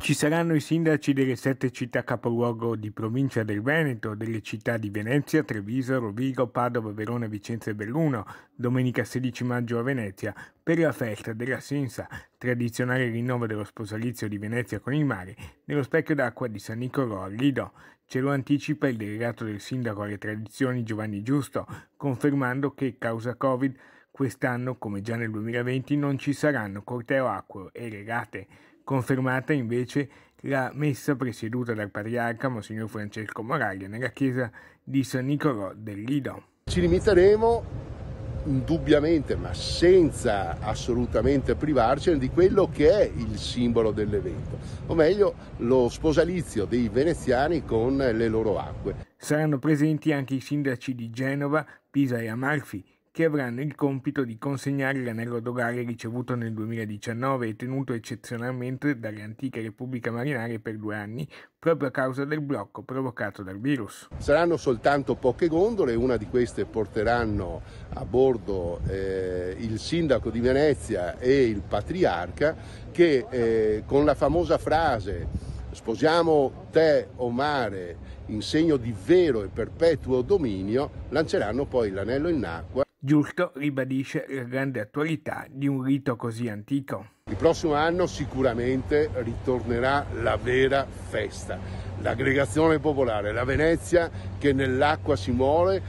Ci saranno i sindaci delle sette città capoluogo di provincia del Veneto, delle città di Venezia, Treviso, Rovigo, Padova, Verona, Vicenza e Belluno, domenica 16 maggio a Venezia, per la festa della Sensa, tradizionale rinnovo dello sposalizio di Venezia con il mare, nello specchio d'acqua di San Nicolò a Lido. Ce lo anticipa il delegato del sindaco alle tradizioni Giovanni Giusto, confermando che causa Covid quest'anno, come già nel 2020, non ci saranno corteo acqueo e regate confermata invece la messa presieduta dal patriarca Monsignor Francesco Moraglia nella chiesa di San Nicolò del Lido. Ci limiteremo indubbiamente, ma senza assolutamente privarci di quello che è il simbolo dell'evento, o meglio lo sposalizio dei veneziani con le loro acque. Saranno presenti anche i sindaci di Genova, Pisa e Amalfi, che avranno il compito di consegnare l'anello dogale ricevuto nel 2019 e tenuto eccezionalmente dalle antiche Repubblica Marinare per due anni, proprio a causa del blocco provocato dal virus. Saranno soltanto poche gondole, una di queste porteranno a bordo eh, il sindaco di Venezia e il patriarca che eh, con la famosa frase sposiamo te o mare in segno di vero e perpetuo dominio, lanceranno poi l'anello in acqua. Giusto ribadisce la grande attualità di un rito così antico. Il prossimo anno sicuramente ritornerà la vera festa, l'aggregazione popolare, la Venezia che nell'acqua si muore.